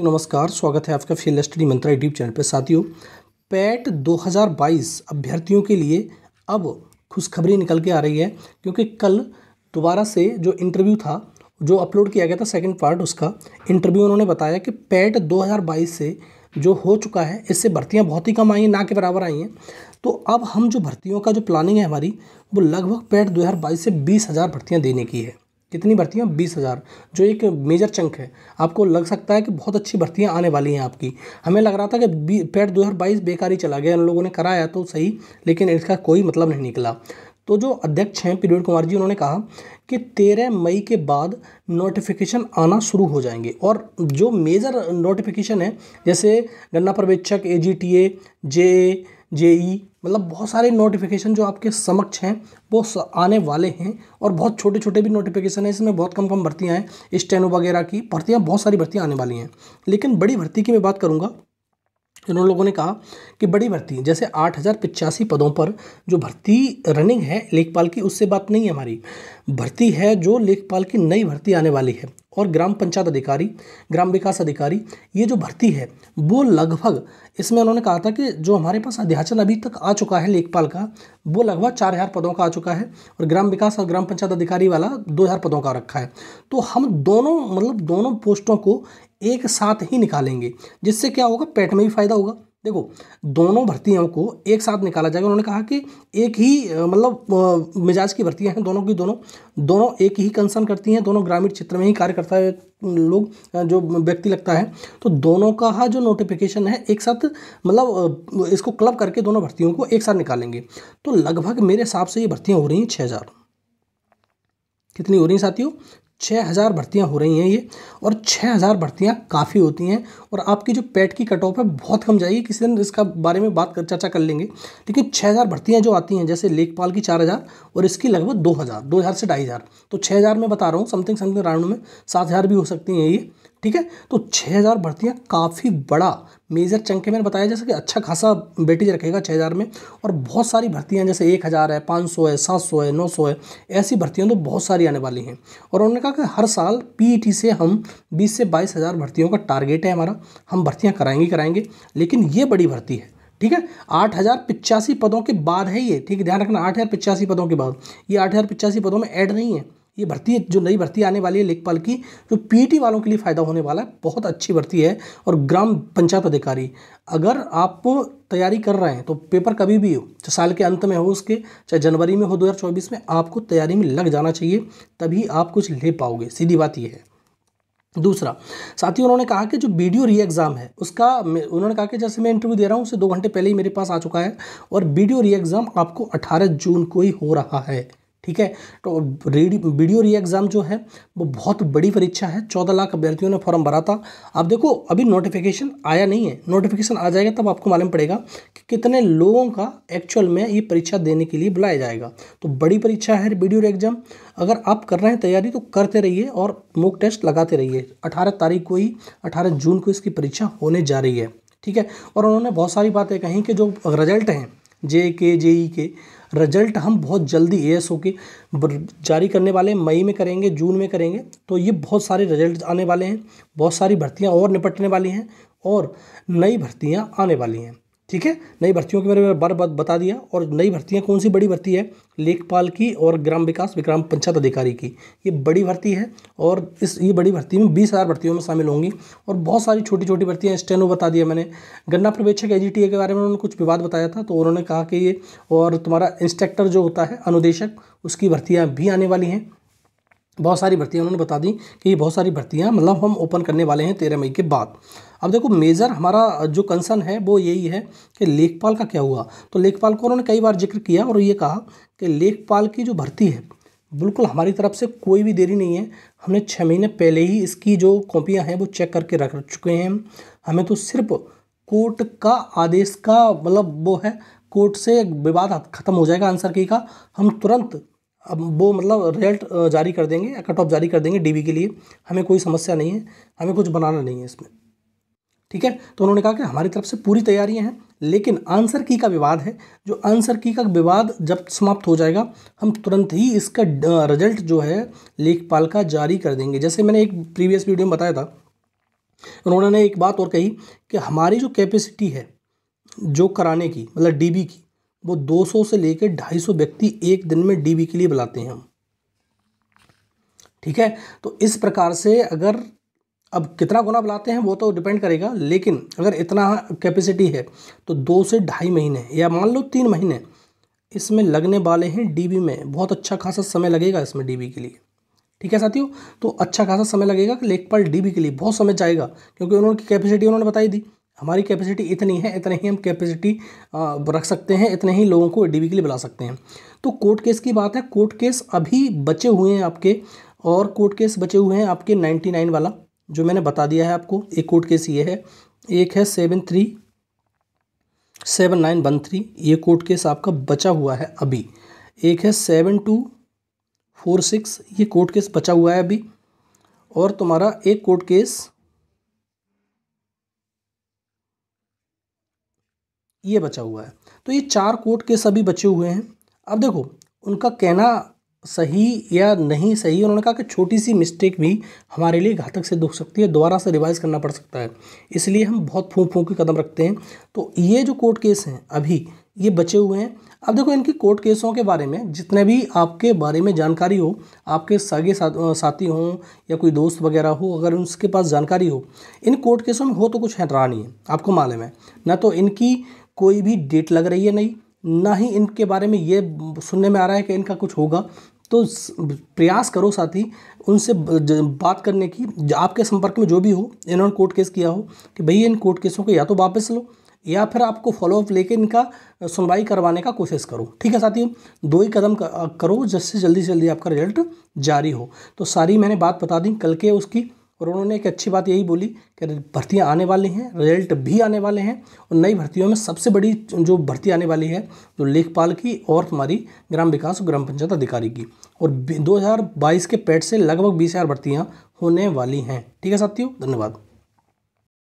साथियों नमस्कार स्वागत है आपका feel study Mantra YouTube channel पर साथियों पैट 2022 e अभ्यर्थियों के लिए अब खुशखबरी निकल के आ रही है क्योंकि कल दोबारा से जो इंटरव्यू था जो अपलोड किया गया था सेकंड पार्ट उसका इंटरव्यू उन्होंने बताया कि पैट 2022 e से जो हो चुका है इससे भर्तियाँ बहुत ही कम आई हैं ना के बराबर आई हैं तो अब हम जो भर्तियों का जो प्लानिंग है हमारी वो लगभग पैट e दो से बीस हज़ार भर्तियाँ देने की है कितनी भर्तियाँ बीस हज़ार जो एक मेजर चंक है आपको लग सकता है कि बहुत अच्छी भर्तियाँ आने वाली हैं आपकी हमें लग रहा था कि पेड दो हज़ार बाईस बेकार ही चला गया उन लोगों ने कराया तो सही लेकिन इसका कोई मतलब नहीं निकला तो जो अध्यक्ष हैं प्रवीण कुमार जी उन्होंने कहा कि तेरह मई के बाद नोटिफिकेशन आना शुरू हो जाएंगे और जो मेजर नोटिफिकेशन है जैसे गन्ना पर्यवेक्षक ए G T A J JEE मतलब बहुत सारे नोटिफिकेशन जो आपके समक्ष हैं वो आने वाले हैं और बहुत छोटे छोटे भी नोटिफिकेशन हैं इसमें बहुत कम कम भर्तियाँ हैं स्टेनो वगैरह की भर्तियाँ बहुत सारी भर्तियाँ आने वाली हैं लेकिन बड़ी भर्ती की मैं बात करूँगा उन्होंने लोगों ने कहा कि बड़ी भर्ती जैसे आठ हज़ार पिचासी पदों पर जो भर्ती रनिंग है लेखपाल की उससे बात नहीं है हमारी भर्ती है जो लेखपाल की नई भर्ती आने वाली है और ग्राम पंचायत अधिकारी ग्राम विकास अधिकारी ये जो भर्ती है वो लगभग इसमें उन्होंने कहा था कि जो हमारे पास अध्याचन अभी तक आ चुका है लेखपाल का वो लगभग चार हज़ार पदों का आ चुका है और ग्राम विकास और ग्राम पंचायत अधिकारी वाला दो हज़ार पदों का रखा है तो हम दोनों मतलब दोनों पोस्टों को एक साथ ही निकालेंगे जिससे क्या होगा पेट में भी फ़ायदा होगा देखो दोनों भर्तियों को एक साथ निकाला जाएगा उन्होंने कहा कि एक ही मतलब मिजाज की भर्तियां हैं दोनों की दोनों दोनों एक ही कंसर्न करती हैं दोनों ग्रामीण क्षेत्र में ही कार्य करता है लोग जो व्यक्ति लगता है तो दोनों का जो नोटिफिकेशन है एक साथ मतलब इसको क्लब करके दोनों भर्तियों को एक साथ निकालेंगे तो लगभग मेरे हिसाब से ये भर्तियाँ हो रही हैं छः कितनी हो रही हैं साथियों छः हज़ार भर्तियाँ हो रही हैं ये और छः हज़ार भर्तियाँ काफ़ी होती हैं और आपकी जो पेट की कट ऑफ है बहुत कम जाएगी किसी दिन इसका बारे में बात कर चर्चा कर लेंगे लेकिन छः हज़ार भर्तियाँ जो आती हैं जैसे लेखपाल की चार हज़ार और इसकी लगभग दो हज़ार दो हज़ार से ढाई हज़ार तो छः हज़ार में बता रहा हूँ समथिंग समथिंग राउंड में सात हज़ार भी हो सकती हैं ये ठीक है तो 6000 भर्तियां काफ़ी बड़ा मेजर चंक है मैंने बताया जैसे कि अच्छा खासा बेटेज रखेगा 6000 में और बहुत सारी भर्तियां जैसे 1000 है 500 है 700 है 900 है ऐसी भर्तियां तो बहुत सारी आने वाली हैं और उन्होंने कहा कि हर साल पीईटी e से हम 20 से 22000 भर्तियों का टारगेट है हमारा हम भर्तियाँ कराएंगे कराएंगे लेकिन ये बड़ी भर्ती है ठीक है आठ हज़ार पिचासी पदों के बाद है ये ठीक है ध्यान रखना आठ हज़ार पिचासी पदों के बाद ये आठ हज़ार पिचासी पदों में ऐड नहीं है ये भर्ती जो नई भर्ती आने वाली है लेखपाल की जो पीईटी वालों के लिए फ़ायदा होने वाला है बहुत अच्छी भर्ती है और ग्राम पंचायत अधिकारी अगर आप तैयारी कर रहे हैं तो पेपर कभी भी हो चाहे साल के अंत में हो उसके चाहे जनवरी में हो 2024 में आपको तैयारी में लग जाना चाहिए तभी आप कुछ ले पाओगे सीधी बात यह है दूसरा साथ ही उन्होंने कहा कि जो वीडियो री एग्ज़ाम है उसका उन्होंने कहा कि जैसे मैं इंटरव्यू दे रहा हूँ उसे दो घंटे पहले ही मेरे पास आ चुका है और वीडियो री एग्ज़ाम आपको 18 जून को ही हो रहा है ठीक है तो वीडियो री एग्ज़ाम जो है वो बहुत बड़ी परीक्षा है चौदह लाख अभ्यर्थियों ने फॉर्म भरा था अब देखो अभी नोटिफिकेशन आया नहीं है नोटिफिकेशन आ जाएगा तब आपको मालूम पड़ेगा कि कितने लोगों का एक्चुअल में ये परीक्षा देने के लिए बुलाया जाएगा तो बड़ी परीक्षा है वीडियो री एग्ज़ाम अगर आप कर रहे हैं तैयारी तो करते रहिए और मुक टेस्ट लगाते रहिए अठारह तारीख को ही अठारह जून को इसकी परीक्षा होने जा रही है ठीक है और उन्होंने बहुत सारी बातें कहीं कि जो रिजल्ट हैं जे के जे ई के रिजल्ट हम बहुत जल्दी ए एस के जारी करने वाले हैं मई में करेंगे जून में करेंगे तो ये बहुत सारे रिजल्ट आने वाले हैं बहुत सारी भर्तियाँ और निपटने वाली हैं और नई भर्तियाँ आने वाली हैं ठीक है नई भर्तियों के बारे में बार बार बता दिया और नई भर्तियाँ कौन सी बड़ी भर्ती है लेखपाल की और ग्राम विकास विक्राम पंचायत अधिकारी की ये बड़ी भर्ती है और इस ये बड़ी भर्ती में बीस हज़ार भर्तियों में शामिल होंगी और बहुत सारी छोटी छोटी भर्तियाँ स्टेनो बता दिया मैंने गन्ना पर्यवेक्षक एजी के बारे में उन्होंने कुछ विवाद बताया था तो उन्होंने कहा कि ये और तुम्हारा इंस्ट्रक्टर जो होता है अनुदेशक उसकी भर्तियाँ भी आने वाली हैं बहुत सारी भर्तियाँ उन्होंने बता दी कि ये बहुत सारी भर्तियाँ मतलब हम ओपन करने वाले हैं तेरह मई के बाद अब देखो मेजर हमारा जो कंसर्न है वो यही है कि लेखपाल का क्या हुआ तो लेखपाल को उन्होंने कई बार जिक्र किया और ये कहा कि लेखपाल की जो भर्ती है बिल्कुल हमारी तरफ से कोई भी देरी नहीं है हमने छः महीने पहले ही इसकी जो कॉपियाँ हैं वो चेक करके रख चुके हैं हमें तो सिर्फ कोर्ट का आदेश का मतलब वो है कोर्ट से विवाद खत्म हो जाएगा आंसर की का हम तुरंत अब वो मतलब रिजल्ट जारी कर देंगे या कट ऑफ जारी कर देंगे डीबी के लिए हमें कोई समस्या नहीं है हमें कुछ बनाना नहीं है इसमें ठीक है तो उन्होंने कहा कि हमारी तरफ से पूरी तैयारियां हैं लेकिन आंसर की का विवाद है जो आंसर की का विवाद जब समाप्त हो जाएगा हम तुरंत ही इसका रिजल्ट जो है लेखपाल का जारी कर देंगे जैसे मैंने एक प्रीवियस वीडियो में बताया था उन्होंने एक बात और कही कि हमारी जो कैपेसिटी है जो कराने की मतलब डीबी की वो 200 से लेकर 250 व्यक्ति एक दिन में डीबी के लिए बुलाते हैं हम ठीक है तो इस प्रकार से अगर अब कितना गुना बुलाते हैं वो तो डिपेंड करेगा लेकिन अगर इतना कैपेसिटी है तो दो से ढाई महीने या मान लो तीन महीने इसमें लगने वाले हैं डीबी में बहुत अच्छा खासा समय लगेगा इसमें डीबी के लिए ठीक है साथियों तो अच्छा खासा समय लगेगा कि लेखपाल डी के लिए बहुत समय जाएगा क्योंकि उन्होंने कैपेसिटी उन्होंने बताई दी हमारी कैपेसिटी इतनी है इतने ही हम कैपेसिटी रख सकते हैं इतने ही लोगों को डी के लिए बुला सकते हैं तो कोर्ट केस की बात है कोर्ट केस अभी बचे हुए हैं आपके और कोर्ट केस बचे हुए हैं आपके 99 वाला जो मैंने बता दिया है आपको एक कोड केस ये है एक है seven three seven nine one three ये कोड केस आपका बचा हुआ है अभी एक है सेवन टू फोर सिक्स ये कोर्ट केस बचा हुआ है अभी और तुम्हारा एक कोर्ट केस ये बचा हुआ है तो ये चार कोर्ट केस अभी बचे हुए हैं अब देखो उनका कहना सही या नहीं सही उन्होंने कहा कि छोटी सी मिस्टेक भी हमारे लिए घातक सिद्ध हो सकती है दोबारा से रिवाइज करना पड़ सकता है इसलिए हम बहुत फूँ फूँ के कदम रखते हैं तो ये जो कोर्ट केस हैं अभी ये बचे हुए हैं अब देखो इनके कोर्ट केसों के बारे में जितने भी आपके बारे में जानकारी हो आपके सगे साथी हों या कोई दोस्त वगैरह हो अगर उसके पास जानकारी हो इन कोर्ट केसों में हो तो कुछ है नहीं है आपको मालूम है ना तो इनकी कोई भी डेट लग रही है नहीं ना ही इनके बारे में ये सुनने में आ रहा है कि इनका कुछ होगा तो प्रयास करो साथी उनसे बात करने की आपके संपर्क में जो भी हो इन्होंने कोर्ट केस किया हो कि भई इन कोर्ट केसों को या तो वापस लो या फिर आपको फॉलोअप लेके इनका सुनवाई करवाने का कोशिश करो ठीक है साथियों दो ही कदम करो जिससे जल्दी से जल्दी आपका रिजल्ट जारी हो तो सारी मैंने बात बता दी कल के उसकी और उन्होंने एक अच्छी बात यही बोली कि भर्तियाँ आने वाली हैं रिजल्ट भी आने वाले हैं और नई भर्तियों में सबसे बड़ी जो भर्ती आने वाली है जो लेखपाल की और तुम्हारी ग्राम विकास और ग्राम पंचायत अधिकारी की और 2022 के पेट से लगभग बीस हज़ार भर्तियाँ होने वाली हैं ठीक है साथियों धन्यवाद